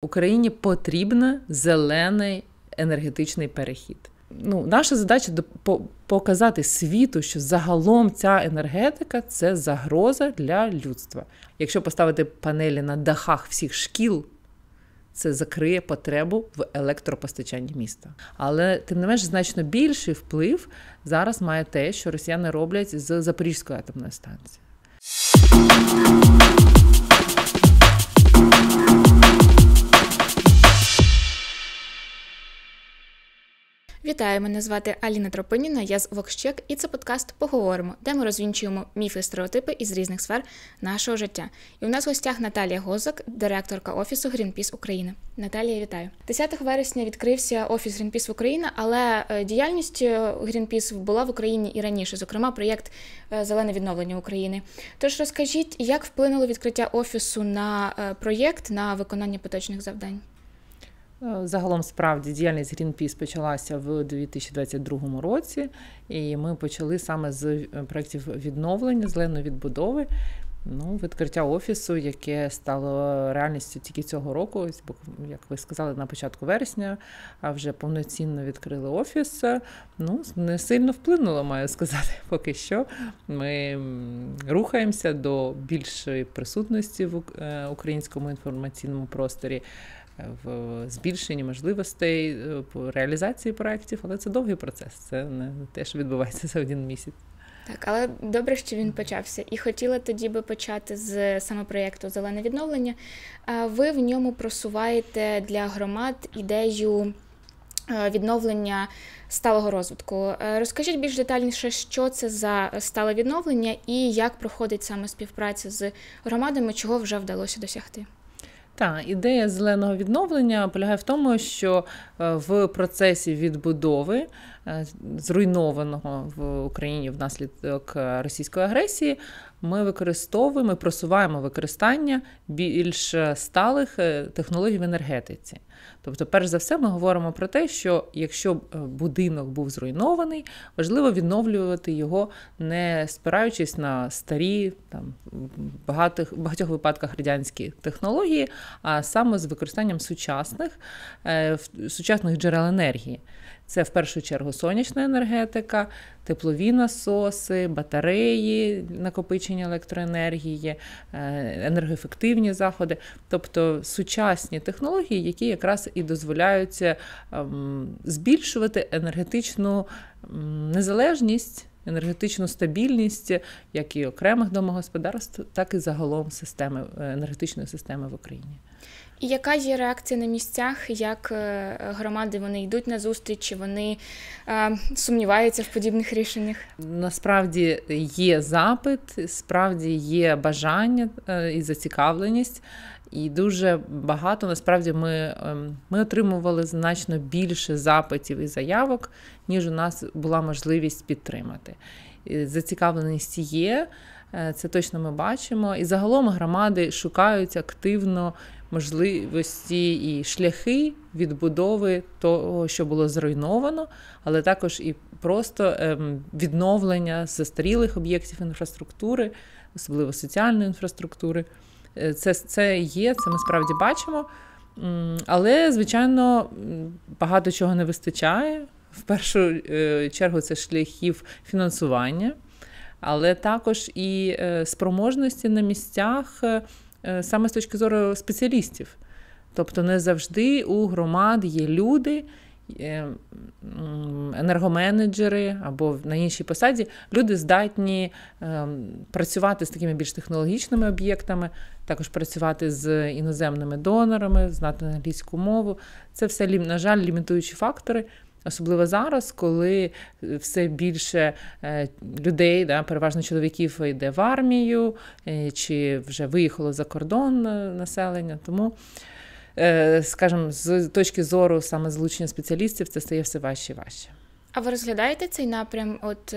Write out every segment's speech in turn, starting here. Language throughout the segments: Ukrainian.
Україні потрібен зелений енергетичний перехід. Ну, наша задача показати світу, що загалом ця енергетика це загроза для людства. Якщо поставити панелі на дахах всіх шкіл, це закриє потребу в електропостачанні міста. Але тим не менш значно більший вплив зараз має те, що росіяни роблять з Запорізької атомної станції. Вітаю, мене звати Аліна Тропиніна, я з Вокщек, і це подкаст Поговоримо, де ми розвінчуємо міфи стереотипи із різних сфер нашого життя. І у нас в гостях Наталія Гозак, директорка офісу Greenpeace України. Наталія, вітаю! 10 вересня відкрився офіс Greenpeace Україна, але е, діяльність Greenpeace е, була в Україні і раніше, зокрема, проєкт е, Зелене відновлення України. Тож розкажіть, як вплинуло відкриття офісу на проєкт на виконання поточних завдань? Е, загалом, справді, діяльність Greenpeace почалася в 2022 році, і ми почали саме з е, проєктів відновлення, зеленої відбудови, ну, відкриття офісу, яке стало реальністю тільки цього року. Ось, як ви сказали, на початку вересня, а вже повноцінно відкрили офіс. Ну, не сильно вплинуло, маю сказати, поки що. Ми рухаємося до більшої присутності в е, українському інформаційному просторі в збільшенні можливостей е, по реалізації проєктів, але це довгий процес, це не те, що відбувається за один місяць. Так, але добре, що він почався. І хотіла тоді би почати з саме проєкту Зелене відновлення. Ви в ньому просуваєте для громад ідею е, відновлення сталого розвитку. Е, розкажіть більш детальніше, що це за стале відновлення і як проходить саме співпраця з громадами, чого вже вдалося досягти. Та ідея зеленого відновлення полягає в тому, що е, в процесі відбудови е, зруйнованого в Україні внаслідок російської агресії ми використовуємо, просуваємо використання більш е, сталих е, технологій в енергетиці. Тобто, перш за все, ми говоримо про те, що якщо е, будинок був зруйнований, важливо відновлювати його, не спираючись на старі, там багатих багатьох випадках радянські технології, а саме з використанням сучасних сучасних джерел енергії. Це в першу чергу сонячна енергетика, теплові насоси, батареї, накопичення електроенергії, е, енергоефективні заходи, тобто сучасні технології, які якраз і дозволяються ем, збільшувати енергетичну незалежність. Енергетичну стабільність як і окремих домогосподарств, так і загалом системи е, енергетичної системи в Україні. І яка є реакція на місцях, як е, громади вони йдуть на зустріч, чи вони е, сумніваються в подібних рішеннях? Насправді є запит, справді є бажання е, і зацікавленість, і дуже багато насправді ми, ем, ми отримували значно більше запитів і заявок, ніж у нас була можливість підтримати. Зацікавленість є, е, це точно ми бачимо. І загалом громади шукають активно можливості і шляхи відбудови того, що було зруйновано, але також і просто ем, відновлення застарілих об'єктів інфраструктури, особливо соціальної інфраструктури. Е, це, Це є, це ми справді бачимо. Але, звичайно, багато чого не вистачає. В першу е, чергу це шляхів фінансування, але також і е, спроможності на місцях Е, саме з точки зору спеціалістів. Тобто не завжди у громад є люди, е, енергоменеджери або на іншій посаді, люди здатні е, працювати з такими більш технологічними об'єктами, також працювати з іноземними донорами, знати англійську мову. Це все, на жаль, лімітуючі фактори. Особливо зараз, коли е, все більше е, людей, да, переважно чоловіків, йде в армію, е, чи вже виїхало за кордон населення. Тому, скажімо, з точки зору саме залучення спеціалістів, це стає все важче і важче. А ви розглядаєте цей напрям? От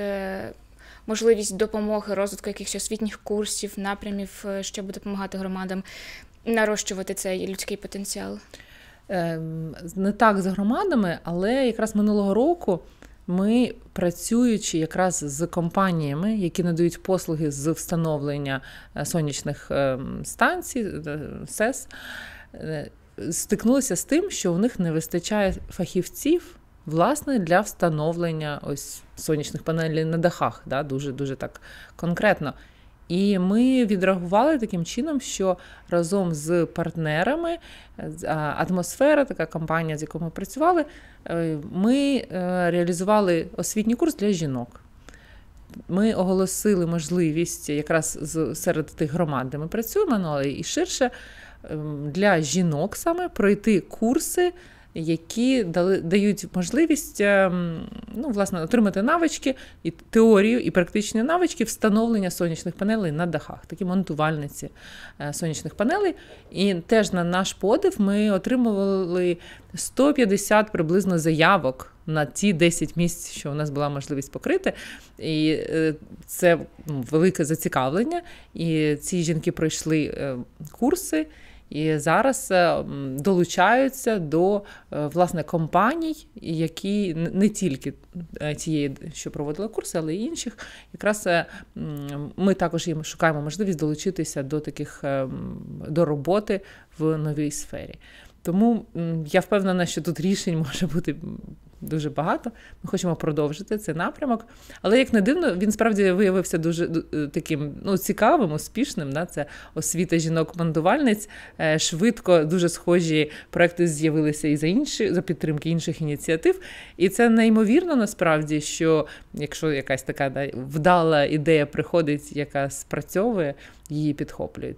можливість допомоги, розвитку якихось освітніх курсів, напрямів, щоб допомагати громадам нарощувати цей людський потенціал? Ем, не так з громадами, але якраз минулого року ми, працюючи якраз з компаніями, які надають послуги з встановлення е, сонячних ем, станцій, е, СЕС, е, стикнулися з тим, що у них не вистачає фахівців. Власне, для встановлення ось сонячних панелей на дахах, да, дуже дуже так конкретно. І ми відреагували таким чином, що разом з партнерами е, атмосфера, така компанія, з якою ми працювали, е, ми е, реалізували освітній курс для жінок. Ми оголосили можливість якраз серед тих громад, де ми працюємо, ну, але і ширше ем, для жінок саме пройти курси які дали, дають можливість ем, ну, власне, отримати навички, і теорію, і практичні навички встановлення сонячних панелей на дахах, такі монтувальниці е, сонячних панелей. І теж на наш подив ми отримували 150 приблизно заявок. На ті 10 місць, що у нас була можливість покрити, і е, це ну, велике зацікавлення. І ці жінки пройшли е, курси, і зараз е, долучаються до е, власне компаній, які не тільки тієї, е, що проводили курси, але й інших. Якраз ми також їм шукаємо можливість долучитися до таких до роботи в новій сфері. Тому я впевнена, що тут рішень може бути дуже багато. Ми хочемо продовжити цей напрямок. Але як не дивно, він справді виявився дуже е, таким ну, цікавим, успішним. Да? Це освіта жінок-мандувальниць. Е, швидко дуже схожі проекти з'явилися і за інші за підтримки інших ініціатив. І це неймовірно насправді, що якщо якась така да, вдала ідея приходить, яка спрацьовує, її підхоплюють.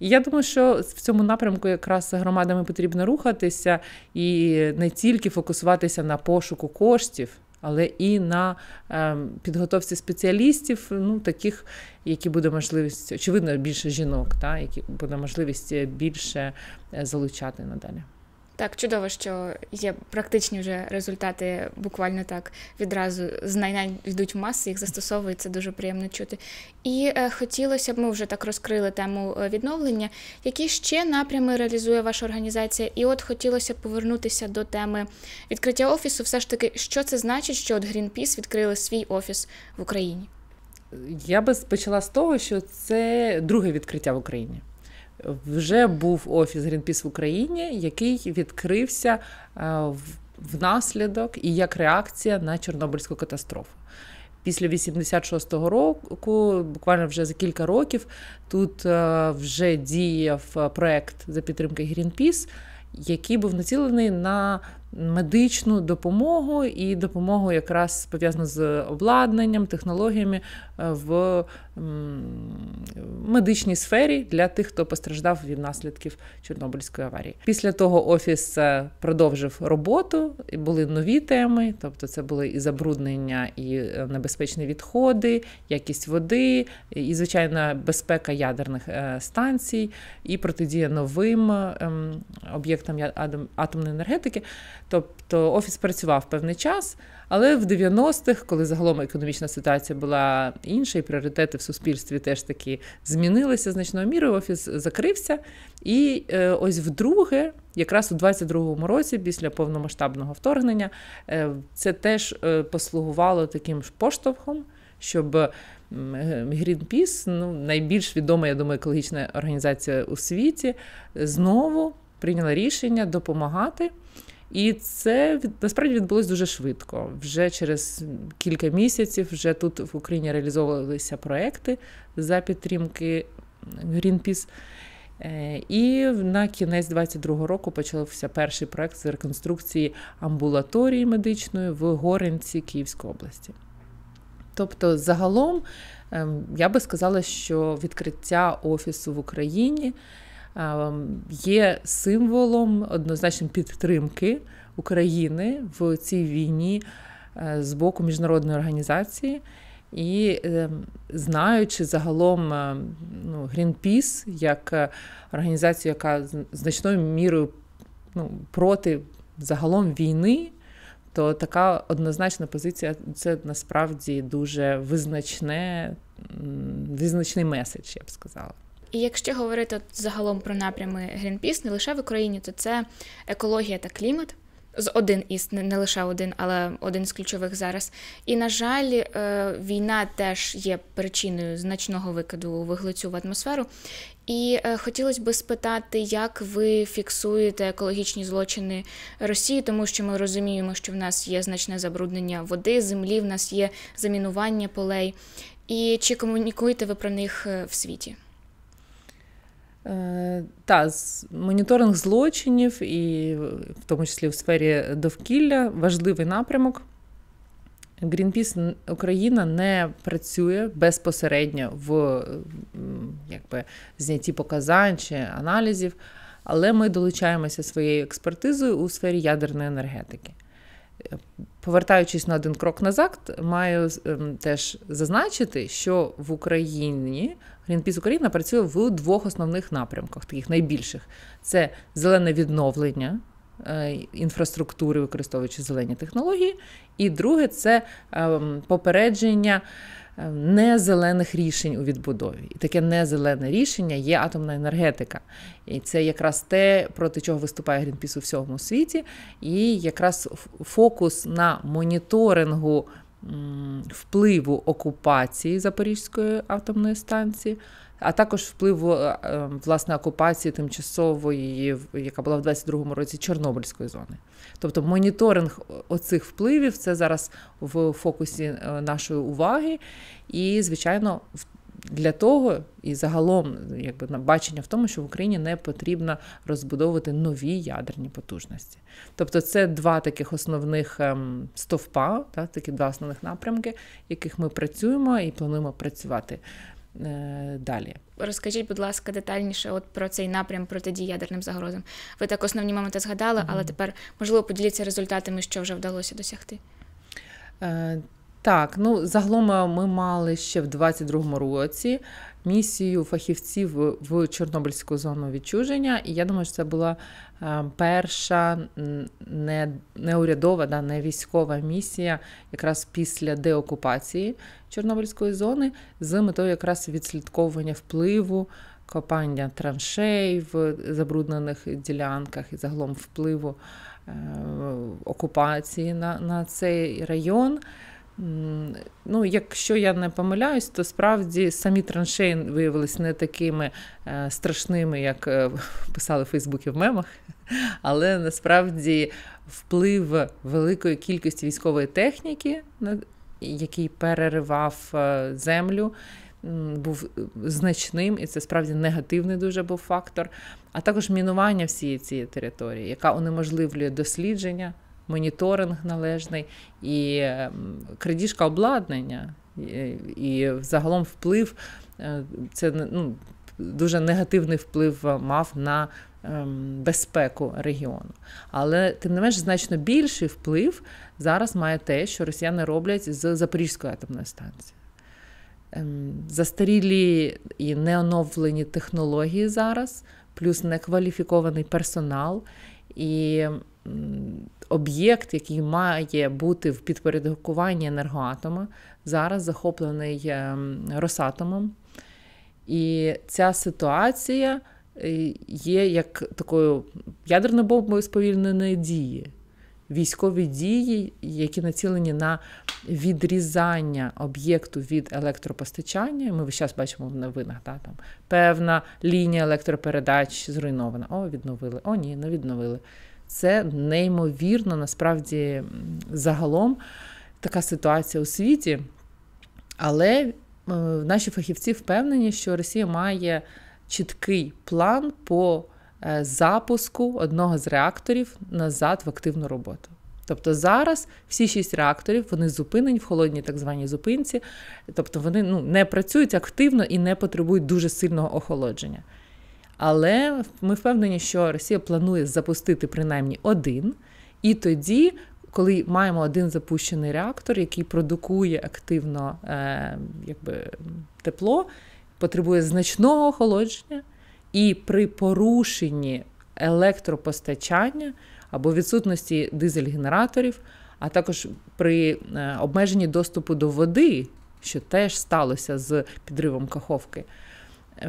І я думаю, що в цьому напрямку якраз громадами потрібно рухатися і не тільки фокусуватися на пошуку коштів. Але і на ем, підготовці спеціалістів, ну таких, які буде можливість, очевидно, більше жінок, та які буде можливість більше е, залучати надалі. Так, чудово, що є практичні вже результати, буквально так відразу з йдуть в маси, їх застосовують, це дуже приємно чути. І е, хотілося б ми вже так розкрили тему е, відновлення. Які ще напрями реалізує ваша організація? І от хотілося б повернутися до теми відкриття офісу. Все ж таки, що це значить, що от Greenpeace відкрили свій офіс в Україні? Я би почала з того, що це друге відкриття в Україні вже був офіс Greenpeace в Україні, який відкрився е, внаслідок і як реакція на Чорнобильську катастрофу. Після 86-го року, буквально вже за кілька років, тут е, вже діяв проект за підтримки Greenpeace, який був націлений на медичну допомогу і допомогу якраз пов'язану з обладнанням, технологіями Е, в медичній сфері для тих, хто постраждав від наслідків Чорнобильської аварії. Після того офіс е, продовжив роботу, і були нові теми, тобто це були і забруднення, і е, небезпечні відходи, якість води, і звичайна безпека ядерних станцій, і протидія новим ем, об'єктам атомної енергетики. Тобто офіс працював певний час. Але в 90-х, коли загалом економічна ситуація була інша, і пріоритети в суспільстві теж таки змінилися значною мірою, офіс закрився. І е, ось вдруге, якраз у 22-му році, після повномасштабного вторгнення, е, це теж е, послугувало таким поштовхом, щоб. Greenpeace, ну найбільш відома, я думаю, екологічна організація у світі, знову прийняла рішення допомагати і це насправді відбулось дуже швидко. Вже через кілька місяців вже тут в Україні реалізовувалися проекти за підтримки Greenpeace. Е, і на кінець 22-го року почався перший проект з реконструкції амбулаторії медичної в Горинці Київської області. Тобто, загалом ем, я би сказала, що відкриття офісу в Україні є символом однозначно підтримки України в цій війні е, з боку міжнародної організації. І ем, знаючи загалом е, ну, Greenpeace як е, організацію, яка значною мірою ну, проти загалом війни, то така однозначна позиція це насправді дуже визначне, визначний меседж, я б сказала. І якщо говорити загалом про напрями Грінпіс, не лише в Україні, то це екологія та клімат. З один із не лише один, але один з ключових зараз. І на жаль, е, війна теж є причиною значного викиду вуглецю в атмосферу. І е, хотілося би спитати, як ви фіксуєте екологічні злочини Росії, тому що ми розуміємо, що в нас є значне забруднення води, землі, в нас є замінування полей. І чи комунікуєте ви про них е, в світі? Э, та моніторинг злочинів, і в тому числі в сфері довкілля важливий напрямок. Грінпіс Україна не працює безпосередньо в якби, знятті показань чи аналізів, але ми долучаємося своєю експертизою у сфері ядерної енергетики. Повертаючись на один крок назад, маю ем, теж зазначити, що в Україні Greenpeace Україна працює в двох основних напрямках, таких найбільших: це зелене відновлення. Е, інфраструктури, використовуючи зелені технології, і друге це ем, попередження е, незелених рішень у відбудові. І таке незелене рішення є атомна енергетика. І це якраз те, проти чого виступає Грінпіс у всьому світі, і якраз фокус на моніторингу впливу окупації Запорізької атомної станції, а також впливу е, е, власне окупації тимчасової, яка була в 22-му році Чорнобильської зони. Тобто моніторинг оцих впливів це зараз в фокусі е, нашої уваги, і, звичайно, в для того і загалом, якби на бачення в тому, що в Україні не потрібно розбудовувати нові ядерні потужності. Тобто, це два таких основних ем, стовпа, так, такі два основних напрямки, яких ми працюємо і плануємо працювати. Е, далі розкажіть, будь ласка, детальніше от про цей напрям протидії ядерним загрозам. Ви так основні моменти згадали, але тепер можливо поділіться результатами, що вже вдалося досягти. Е, так, ну загалом е, ми мали ще в 22-му році місію фахівців в Чорнобильську зону відчуження, і я думаю, що це була е, перша не, неурядова, да, не військова місія, якраз після деокупації Чорнобильської зони, з метою якраз відслідковування впливу. Копання траншей в забруднених ділянках і загалом впливу е, окупації на на цей район. Ну, Якщо я не помиляюсь, то справді самі траншеї виявилися не такими е, страшними, як е, писали в Фейсбуці в мемах, але насправді вплив великої кількості військової техніки, який переривав е, землю, був значним, і це справді негативний дуже був фактор, а також мінування всієї цієї території, яка унеможливлює дослідження моніторинг належний і ем, крадіжка обладнання, і е, загалом вплив е, це ну, дуже негативний вплив е, мав на ем, безпеку регіону. Але тим не менш значно більший вплив зараз має те, що росіяни роблять з Запорізької атомної станції. Ем, застарілі і неоновлені технології зараз, плюс некваліфікований персонал, і об'єкт, який має бути в підпорядкуванні енергоатома, зараз захоплений е, Росатомом. І ця ситуація е, є як такою ядерно бомбою сповільненої дії. Військові дії, які націлені на відрізання об'єкту від електропостачання. Ми весь час бачимо в новинах, да, там певна лінія електропередач зруйнована. О, відновили, о, ні, не відновили. Це неймовірно, насправді, загалом така ситуація у світі. Але е, наші фахівці впевнені, що Росія має чіткий план по е, запуску одного з реакторів назад в активну роботу. Тобто зараз всі шість реакторів вони зупинені в холодній так званій зупинці, тобто вони ну, не працюють активно і не потребують дуже сильного охолодження. Але ми впевнені, що Росія планує запустити принаймні один, і тоді. Коли маємо один запущений реактор, який продукує активно е, якби, тепло, потребує значного охолодження, і при порушенні електропостачання або відсутності дизель-генераторів, а також при е, обмеженні доступу до води, що теж сталося з підривом каховки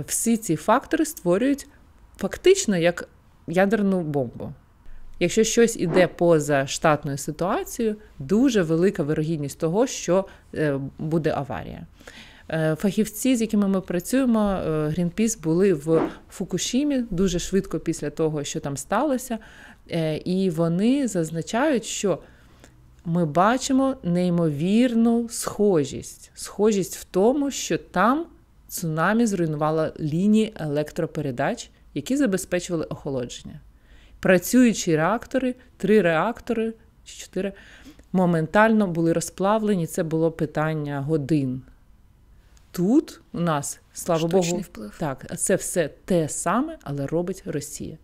всі ці фактори створюють фактично як ядерну бомбу. Якщо щось іде поза штатною ситуацією, дуже велика вирогідність того, що е, буде аварія. Е, фахівці, з якими ми працюємо, Грінпіс е, були в Фукушімі дуже швидко після того, що там сталося, і вони зазначають, що ми бачимо неймовірну схожість. Схожість в тому, що там цунамі зруйнувало лінії електропередач, які забезпечували охолодження. Працюючі реактори, три реактори чи чотири, моментально були розплавлені, це було питання годин. Тут у нас, слава Штучний Богу, вплив. так, це все те саме, але робить Росія.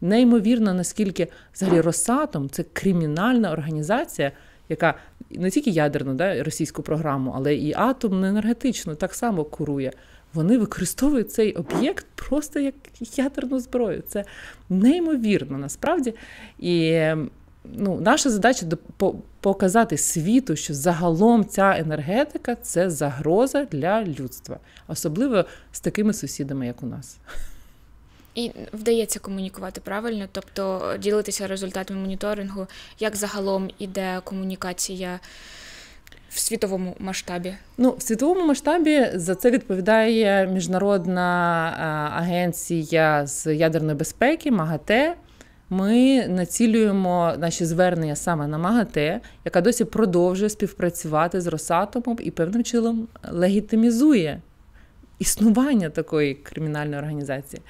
Неймовірно, наскільки взагалі Росатом це кримінальна організація, яка не тільки ядерну да, російську програму, але і атомну енергетичну так само курує. Вони використовують цей об'єкт просто як ядерну зброю. Це неймовірно насправді. І ем, ну, наша задача показати світу, що загалом ця енергетика це загроза для людства, особливо з такими сусідами, як у нас і вдається комунікувати правильно, тобто е, ділитися результатами моніторингу, як загалом іде комунікація. В світовому масштабі ну в світовому масштабі за це відповідає міжнародна е, агенція з ядерної безпеки МАГАТЕ. Ми націлюємо наші звернення саме на МАГАТЕ, яка досі продовжує співпрацювати з Росатомом і певним чином легітимізує існування такої кримінальної організації.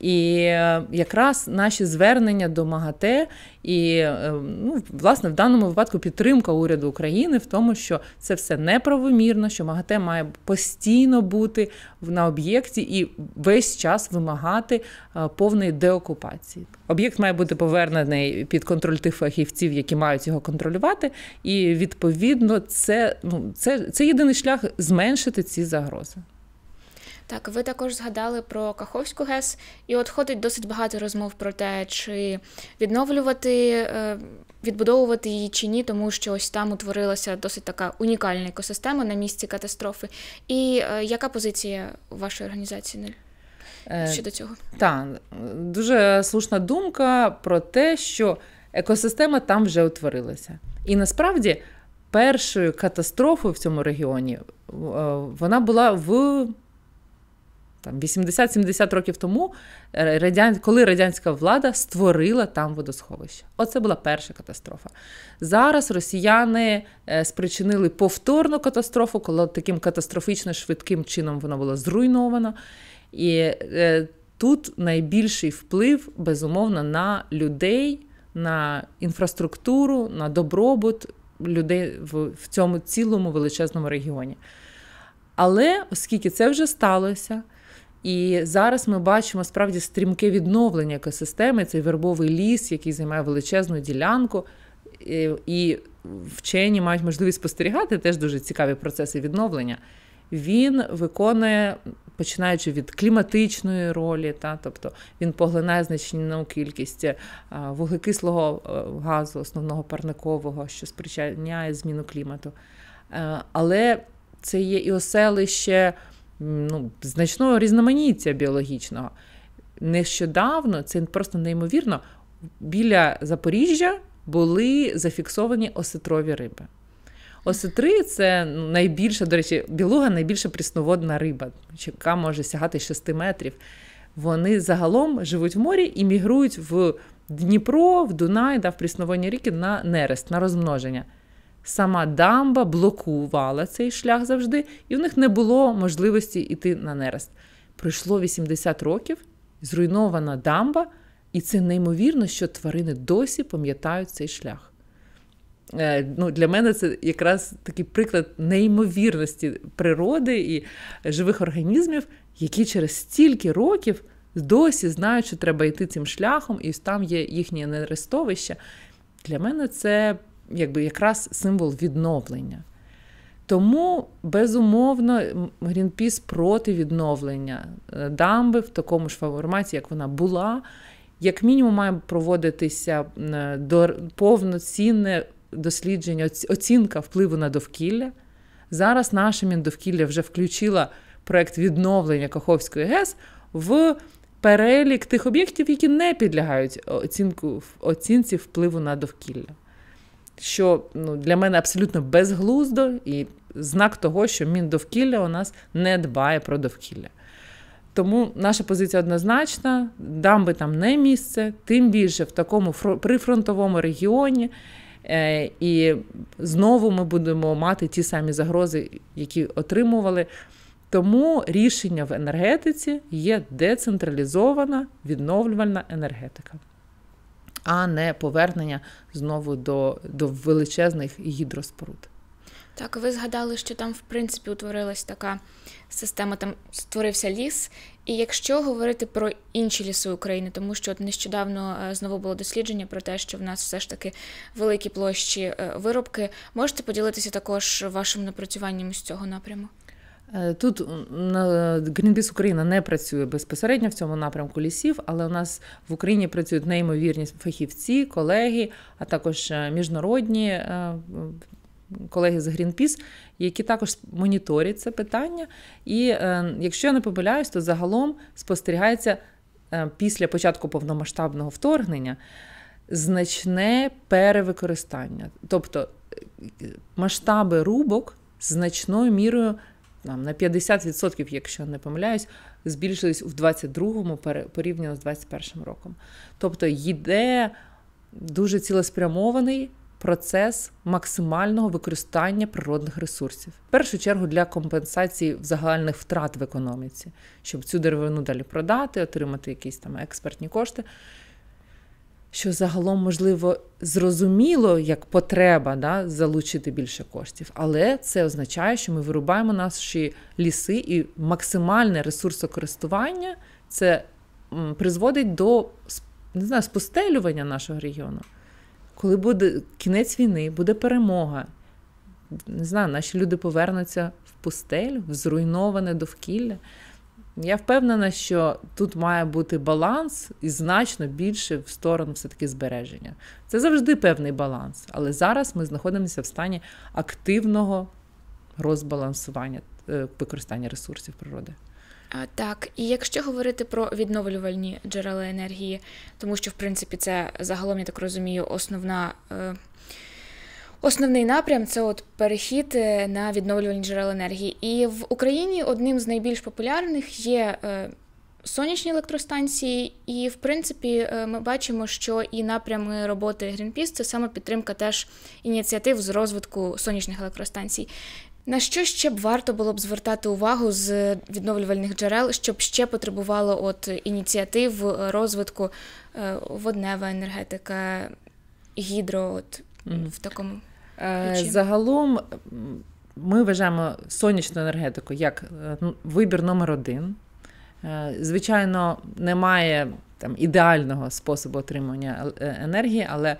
І е, якраз наші звернення до МАГАТЕ і е, ну, власне в даному випадку підтримка уряду України в тому, що це все неправомірно, що МАГАТЕ має постійно бути на об'єкті і весь час вимагати е, повної деокупації. Об'єкт має бути повернений під контроль тих фахівців, які мають його контролювати, і відповідно це ну це, це єдиний шлях зменшити ці загрози. Так, ви також згадали про Каховську ГЕС, і от ходить досить багато розмов про те, чи відновлювати, е, відбудовувати її чи ні, тому що ось там утворилася досить така унікальна екосистема на місці катастрофи. І е, яка позиція вашої організації е, щодо цього? Так, дуже слушна думка про те, що екосистема там вже утворилася. І насправді першою катастрофою в цьому регіоні вона була в там 80-70 років тому, е, коли радянська влада створила там водосховище. Оце була перша катастрофа. Зараз росіяни е, спричинили повторну катастрофу, коли таким катастрофічно швидким чином воно було зруйновано. І е, тут найбільший вплив, безумовно, на людей, на інфраструктуру, на добробут людей в цьому цілому величезному регіоні. Але оскільки це вже сталося. І зараз ми бачимо справді стрімке відновлення екосистеми. Цей вербовий ліс, який займає величезну ділянку, і вчені мають можливість спостерігати теж дуже цікаві процеси відновлення. Він виконує, починаючи від кліматичної ролі, та тобто він поглинає значну кількість е, вуглекислого е, газу, основного парникового, що спричиняє зміну клімату. Е, але це є і оселище ну, значного різноманіття біологічного. Нещодавно це просто неймовірно. Біля Запоріжжя були зафіксовані осетрові риби. Осетри це ну, найбільша, до речі, білуга найбільша прісноводна риба, яка може сягати 6 метрів. Вони загалом живуть в морі і мігрують в Дніпро, в Дунай, да, в прісноводні ріки на нерест, на розмноження сама дамба блокувала цей шлях завжди, і в них не було можливості йти на нерест. Пройшло 80 років, зруйнована дамба, і це неймовірно, що тварини досі пам'ятають цей шлях. Е, ну, Для мене це якраз такий приклад неймовірності природи і живих організмів, які через стільки років досі знають, що треба йти цим шляхом, і там є їхнє нерестовище. Для мене це якби якраз символ відновлення. Тому, безумовно, Грінпіс проти відновлення е, дамби в такому ж форматі, як вона була, як мінімум, має проводитися е, повноцінне дослідження, оцінка впливу на довкілля. Зараз наше Міндовкілля вже включила проект відновлення Каховської ГЕС в перелік тих об'єктів, які не підлягають е, оцінку, оцінці впливу на довкілля що ну, для мене абсолютно безглуздо, і знак того, що міндовкілля у нас не дбає про довкілля. Тому наша позиція однозначна, дамби там не місце, тим більше в такому прифронтовому регіоні. Е, і знову ми будемо мати ті самі загрози, які отримували. Тому рішення в енергетиці є децентралізована відновлювальна енергетика а не повернення знову до, до величезних гідроспоруд. Так, ви згадали, що там, в принципі, утворилась така система, там створився ліс. І якщо говорити про інші ліси України, тому що от нещодавно е, знову було дослідження про те, що в нас все ж таки великі площі е, виробки, можете поділитися також вашим напрацюванням з цього напряму? Е, тут Greenpeace Україна не працює безпосередньо в цьому напрямку лісів, але у нас в Україні працюють неймовірні фахівці, колеги, а також е, міжнародні е, колеги з Greenpeace, які також моніторять це питання. І якщо я не помиляюсь, то загалом спостерігається після початку повномасштабного вторгнення значне перевикористання, тобто масштаби рубок значною мірою там на 50%, якщо не помиляюсь, збільшились у 22-му порівняно з 21-м роком. Тобто йде дуже цілеспрямований. Процес максимального використання природних ресурсів, в першу чергу для компенсації загальних втрат в економіці, щоб цю деревину далі продати, отримати якісь там експертні кошти, що загалом, можливо, зрозуміло як потреба да, залучити більше коштів, але це означає, що ми вирубаємо наші ліси, і максимальне ресурсокористування це призводить до не знаю, спустелювання нашого регіону. Коли буде кінець війни, буде перемога. Не знаю, наші люди повернуться в пустелю, в зруйноване довкілля. Я впевнена, що тут має бути баланс і значно більше в сторону все-таки збереження. Це завжди певний баланс, але зараз ми знаходимося в стані активного розбалансування е, використання ресурсів природи. Так, і якщо говорити про відновлювальні джерела енергії, тому що в принципі це загалом я так розумію, основна. Е, Основний напрям це от перехід е, на відновлювальні джерела енергії. І в Україні одним з найбільш популярних є е, сонячні електростанції, і в принципі е, ми бачимо, що і напрями роботи Greenpeace – це саме підтримка теж ініціатив з розвитку сонячних електростанцій. На що ще б варто було б звертати увагу з відновлювальних джерел, щоб ще потребувало от ініціатив розвитку воднева енергетика, гідро? от в такому е, ключі? загалом. Ми вважаємо сонячну енергетику як е, ну, вибір номер один. Е, звичайно, немає там ідеального способу отримання енергії, але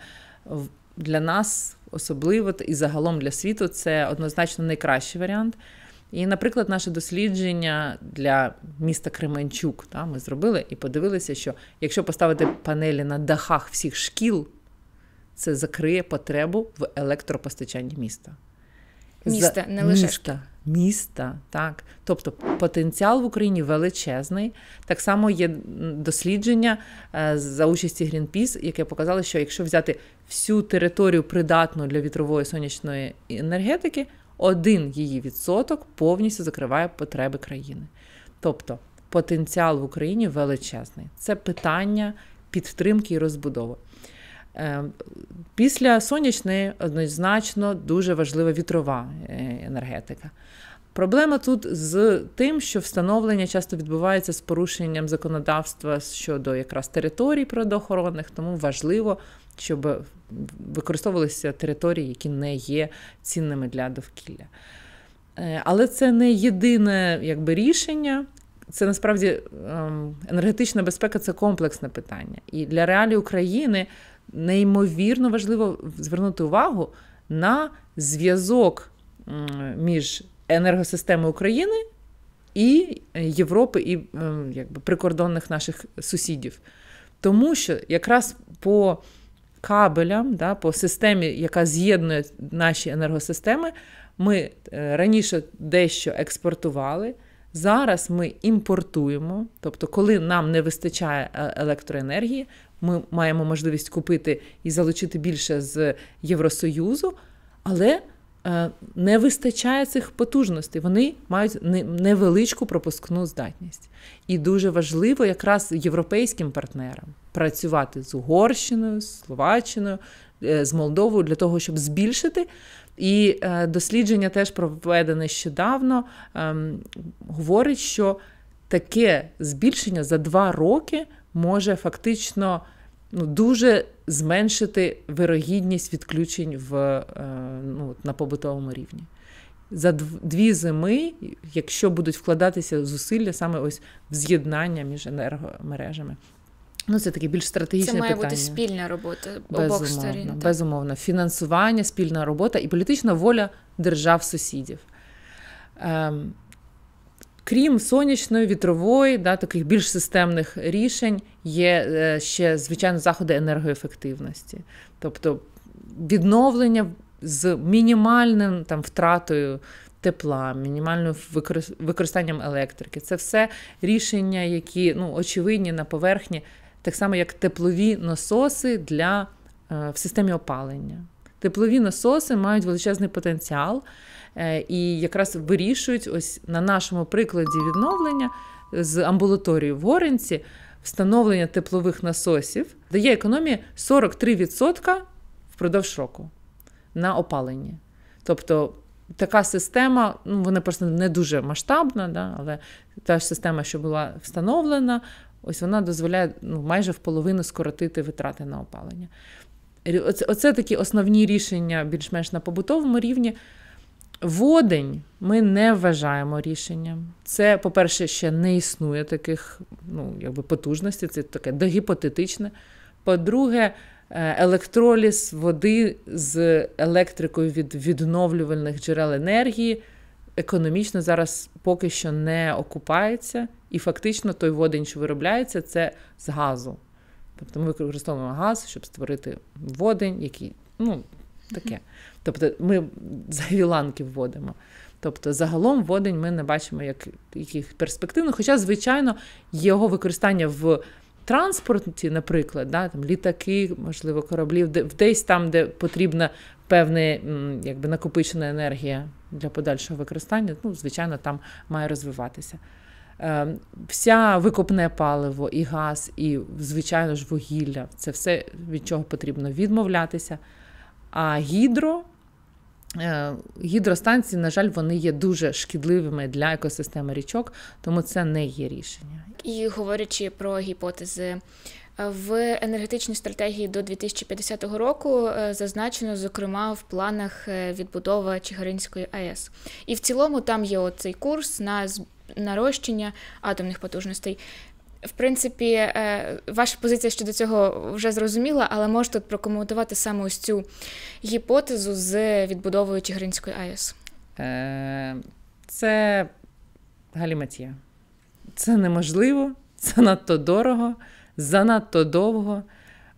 для нас особливо і загалом для світу це однозначно найкращий варіант. І, наприклад, наше дослідження для міста Кременчук та, ми зробили і подивилися, що якщо поставити панелі на дахах всіх шкіл це закриє потребу в електропостачанні міста. Міста не лише міста. Міста, так. Тобто потенціал в Україні величезний. Так само є дослідження е, за участі Greenpeace, яке показало, що якщо взяти всю територію придатну для вітрової сонячної енергетики, один її відсоток повністю закриває потреби країни. Тобто потенціал в Україні величезний. Це питання підтримки і розбудови. Е, після сонячної однозначно дуже важлива вітрова е, енергетика. Проблема тут з тим, що встановлення часто відбувається з порушенням законодавства щодо якраз територій природоохоронних, тому важливо, щоб використовувалися території, які не є цінними для довкілля. Е, але це не єдине якби, рішення. Це насправді ем, енергетична безпека це комплексне питання. І для реалій України неймовірно важливо звернути увагу на зв'язок між енергосистемою України і Європи, і ем, якби прикордонних наших сусідів. Тому що якраз по кабелям, да, по системі, яка з'єднує наші енергосистеми, ми е, раніше дещо експортували. Зараз ми імпортуємо, тобто, коли нам не вистачає е, електроенергії, ми маємо можливість купити і залучити більше з Євросоюзу, але е, не вистачає цих потужностей. Вони мають невеличку пропускну здатність. І дуже важливо якраз європейським партнерам працювати з Угорщиною, з Словаччиною, е, з Молдовою для того, щоб збільшити. І е, дослідження теж проведене щодавно, ем, говорить, що таке збільшення за два роки може фактично ну, дуже зменшити вирогідність відключень в, е, ну, на побутовому рівні. За дві зими, якщо будуть вкладатися зусилля саме ось в з'єднання між енергомережами. Ну, це таке більш стратегічне питання. Це має питання. бути спільна робота безумовно, обох сторін. Так. Безумовно, фінансування, спільна робота і політична воля держав-сусідів. Ем, Крім сонячної, вітрової, да, таких більш системних рішень, є е, ще, звичайно, заходи енергоефективності, тобто відновлення з мінімальним там втратою тепла, мінімальним використанням електрики. Це все рішення, які ну, очевидні на поверхні, так само як теплові насоси для е, в системі опалення. Теплові насоси мають величезний потенціал. Е, і якраз вирішують ось на нашому прикладі відновлення е, з амбулаторії в Горинці встановлення теплових насосів дає економії 43% впродовж року на опаленні. Тобто така система, ну вона просто не дуже масштабна, да, але та ж система, що була встановлена, ось вона дозволяє ну, майже в половину скоротити витрати на опалення. Оце, оце такі основні рішення більш-менш на побутовому рівні. Водень ми не вважаємо рішенням. Це, по-перше, ще не існує таких ну, якби потужності, це таке догіпотетичне. По-друге, е, електроліз води з електрикою від відновлювальних джерел енергії економічно зараз поки що не окупається. І фактично той водень, що виробляється, це з газу. Тобто ми використовуємо газ, щоб створити водень, який ну, таке. Тобто ми завіланки вводимо. Тобто, загалом водень ми не бачимо як яких перспективних, хоча, звичайно, його використання в транспорті, наприклад, да, там літаки, можливо, кораблів, де десь там, де потрібна певна якби накопичена енергія для подальшого використання, ну, звичайно, там має розвиватися. Е, вся викопне паливо, і газ, і, звичайно ж, вугілля це все від чого потрібно відмовлятися. А гідро. Е, гідростанції, на жаль, вони є дуже шкідливими для екосистеми річок, тому це не є рішення. І говорячи про гіпотези е, в енергетичній стратегії до 2050 року, е, зазначено зокрема в планах відбудова Чигиринської АЕС, і в цілому там є оцей курс на нарощення атомних потужностей. В принципі, е, ваша позиція щодо цього вже зрозуміла, але можете прокоментувати саме ось цю гіпотезу з відбудовою Чигиринської АЕС? Е, це галіметія Це неможливо, це надто дорого, занадто довго.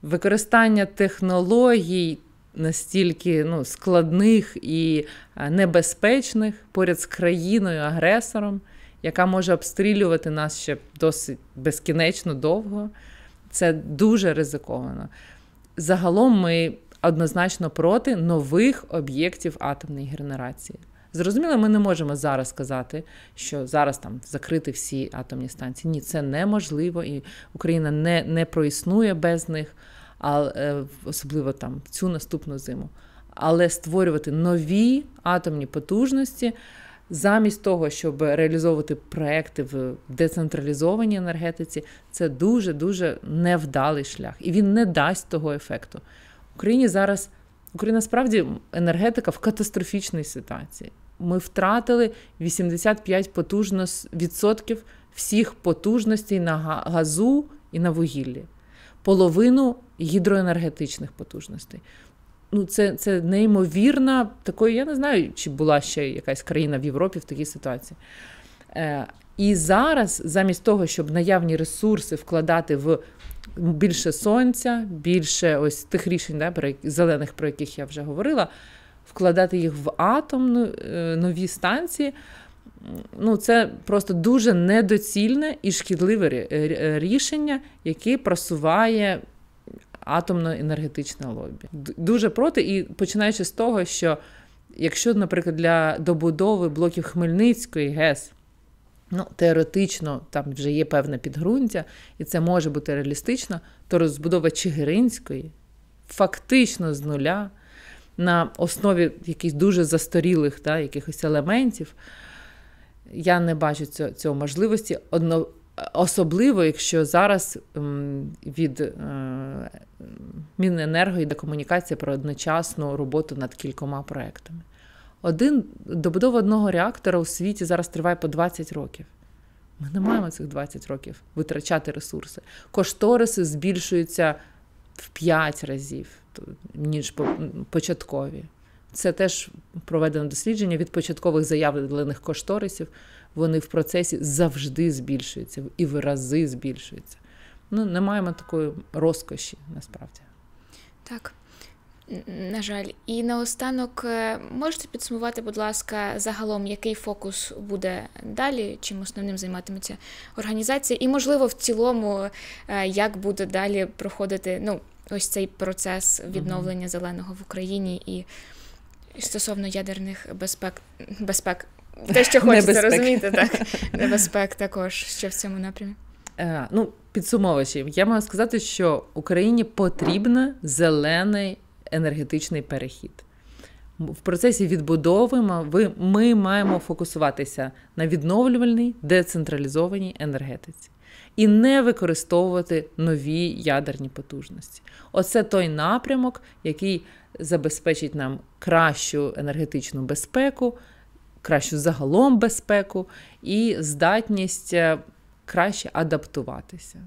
Використання технологій настільки ну, складних і е, небезпечних поряд з країною-агресором яка може обстрілювати нас ще досить безкінечно довго. Це дуже ризиковано. Загалом ми однозначно проти нових об'єктів атомної генерації. Зрозуміло, ми не можемо зараз сказати, що зараз там закрити всі атомні станції. Ні, це неможливо, і Україна не не проіснує без них, а е, особливо там цю наступну зиму. Але створювати нові атомні потужності замість того, щоб реалізовувати проекти в децентралізованій енергетиці, це дуже дуже невдалий шлях, і він не дасть того ефекту. Україні зараз Україна справді енергетика в катастрофічній ситуації. Ми втратили 85 потужно всіх потужностей на газу і на вугіллі, половину гідроенергетичних потужностей ну це це неймовірна, такої, я не знаю, чи була ще якась країна в Європі в такій ситуації. Е, І зараз, замість того, щоб наявні ресурси вкладати в більше сонця, більше ось тих рішень, да, про зелених, про яких я вже говорила, вкладати їх в атомну е, нові станції. Ну, це просто дуже недоцільне і шкідливе е, рішення, яке просуває атомно-енергетичне лобі. Дуже проти, і починаючи з того, що якщо, наприклад, для добудови блоків Хмельницької ГЕС. Ну, теоретично там вже є певне підґрунтя, і це може бути реалістично, то розбудова Чигиринської фактично з нуля на основі якихось дуже застарілих да, якихось елементів. Я не бачу цього, цього можливості. Одно, Особливо, якщо зараз ем, від е, Міненерго йде комунікація про одночасну роботу над кількома проектами. Один добудова одного реактора у світі зараз триває по 20 років. Ми не маємо цих 20 років витрачати ресурси. Кошториси збільшуються в 5 разів, ніж початкові. Це теж проведено дослідження від початкових заявлених кошторисів вони в процесі завжди збільшуються і в рази збільшуються. Ну, не маємо такої розкоші насправді. Так. На жаль, і наостанок е, можете підсумувати, будь ласка, загалом, який фокус буде далі, чим основним займатиметься організація, і, можливо, в цілому, е, як буде далі проходити ну, ось цей процес відновлення зеленого в Україні і стосовно ядерних безпек безпек те, що хочеться, розуміти, так? Небезпек також ще в цьому напрямі. Е, ну, підсумовуючи, я маю сказати, що Україні потрібен зелений енергетичний перехід. В процесі відбудови ми маємо фокусуватися на відновлювальній децентралізованій енергетиці і не використовувати нові ядерні потужності. Оце той напрямок, який забезпечить нам кращу енергетичну безпеку, кращу загалом безпеку і здатність е, краще адаптуватися.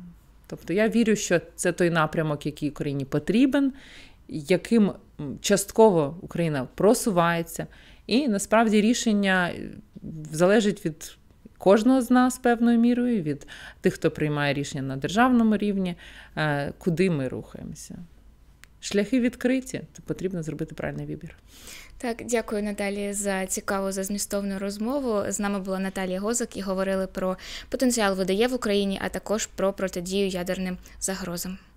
Тобто я вірю, що це той напрямок, який Україні потрібен, яким частково Україна просувається. І насправді рішення е, залежить від кожного з нас певною мірою, від тих, хто приймає рішення на державному рівні, е, куди ми рухаємося шляхи відкриті, то потрібно зробити правильний вибір. Так, дякую Наталі за цікаву за змістовну розмову. З нами була Наталія Гозак і говорили про потенціал водає в Україні, а також про протидію ядерним загрозам.